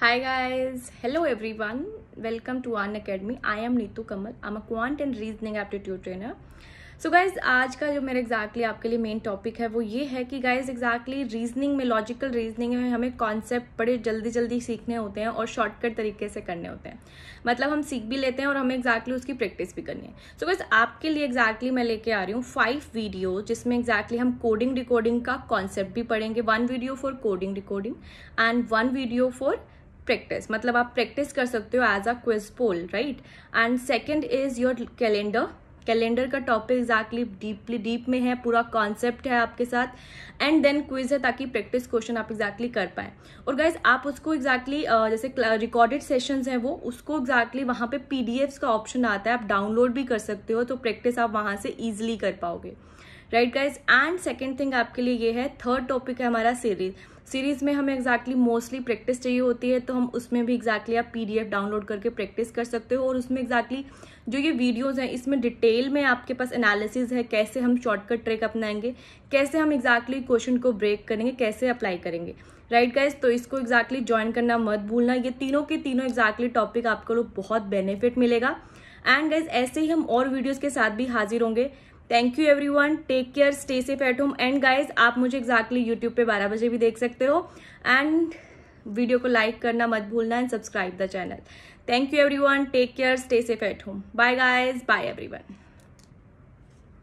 Hi guys, hello everyone. Welcome to An Academy. I am Neetu Kamal. I'm a quant and reasoning aptitude trainer. So so guys आज का जो मेरा exactly exactly आपके लिए main topic है वो ये है कि गाइज एग्जैक्टली रीजनिंग में लॉजिकल रीजनिंग में हमें कॉन्सेप्ट बड़े जल्दी जल्दी सीखने होते हैं और शॉर्टकट तरीके से करने होते हैं मतलब हम सीख भी लेते हैं और हमें एग्जैक्टली exactly उसकी प्रैक्टिस भी करनी है सो so गाइज आपके लिए एग्जैक्टली exactly मैं लेके आ रही हूँ फाइव वीडियो जिसमें एग्जैक्टली exactly हम कोडिंग रिकॉर्डिंग का कॉन्सेप्ट भी पढ़ेंगे one video for coding recording and one video for practice मतलब आप प्रैक्टिस कर सकते हो as a quiz poll right and second is your calendar calendar का टॉपिक एग्जैक्टली डीपली डीप में है पूरा कॉन्सेप्ट है आपके साथ एंड देन क्विज है ताकि प्रैक्टिस क्वेश्चन आप एग्जैक्टली exactly कर पाए और गाइज आप उसको एग्जैक्टली exactly, जैसे रिकॉर्डेड सेशंस हैं वो उसको एग्जैक्टली exactly वहाँ पे पीडीएफ्स का ऑप्शन आता है आप डाउनलोड भी कर सकते हो तो प्रैक्टिस आप वहाँ से ईजिली कर पाओगे right guys and second thing आपके लिए ये है थर्ड टॉपिक है हमारा सीरीज सीरीज में हमें एक्जैक्टली मोस्टली प्रैक्टिस चाहिए होती है तो हम उसमें भी एक्जैक्टली exactly आप पीडीएफ डाउनलोड करके प्रैक्टिस कर सकते हो और उसमें एक्जैक्टली exactly जो ये वीडियोस हैं इसमें डिटेल में आपके पास एनालिसिस है कैसे हम शॉर्टकट ट्रेक अपनाएंगे कैसे हम एग्जैक्टली exactly क्वेश्चन को ब्रेक करेंगे कैसे अप्लाई करेंगे राइट right गाइज तो इसको एक्जैक्टली exactly ज्वाइन करना मत भूलना ये तीनों के तीनों एग्जैक्टली exactly टॉपिक आपको लोग बहुत बेनिफिट मिलेगा एंड गाइज ऐसे ही हम और वीडियोज़ के साथ भी हाजिर होंगे thank you everyone take care stay safe at home and guys आप मुझे एक्जैक्टली यूट्यूब पे बारह बजे भी देख सकते हो एंड वीडियो को लाइक करना मत भूलना and subscribe the channel thank you everyone take care stay safe at home bye guys bye every one